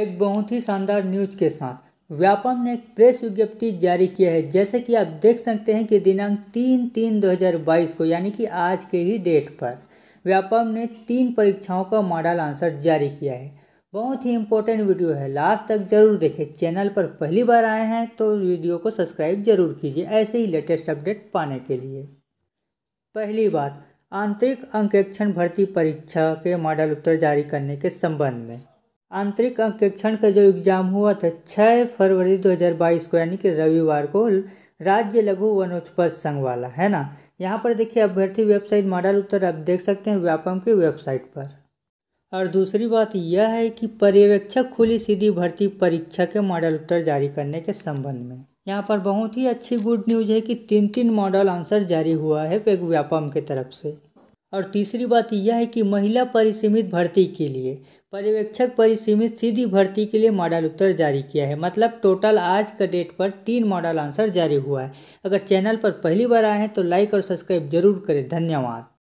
एक बहुत ही शानदार न्यूज के साथ व्यापम ने एक प्रेस विज्ञप्ति जारी किया है जैसे कि आप देख सकते हैं कि दिनांक तीन तीन 2022 को यानी कि आज के ही डेट पर व्यापम ने तीन परीक्षाओं का मॉडल आंसर जारी किया है बहुत ही इंपॉर्टेंट वीडियो है लास्ट तक जरूर देखें चैनल पर पहली बार आए हैं तो वीडियो को सब्सक्राइब जरूर कीजिए ऐसे ही लेटेस्ट अपडेट पाने के लिए पहली बात आंतरिक अंकेक्षण भर्ती परीक्षा के मॉडल उत्तर जारी करने के संबंध में आंतरिक अंकेक्षण का जो एग्ज़ाम हुआ था छः फरवरी 2022 को यानी कि रविवार को राज्य लघु वनोत्पत संघ वाला है ना यहाँ पर देखिए अभ्यर्थी वेबसाइट मॉडल उत्तर आप देख सकते हैं व्यापम की वेबसाइट पर और दूसरी बात यह है कि पर्यवेक्षक खुली सीधी भर्ती परीक्षा के मॉडल उत्तर जारी करने के संबंध में यहाँ पर बहुत ही अच्छी गुड न्यूज है कि तीन तीन मॉडल आंसर जारी हुआ है पेग व्यापम की तरफ से और तीसरी बात यह है कि महिला परिसीमित भर्ती के लिए पर्यवेक्षक परिसीमित सीधी भर्ती के लिए मॉडल उत्तर जारी किया है मतलब टोटल आज का डेट पर तीन मॉडल आंसर जारी हुआ है अगर चैनल पर पहली बार आए हैं तो लाइक और सब्सक्राइब जरूर करें धन्यवाद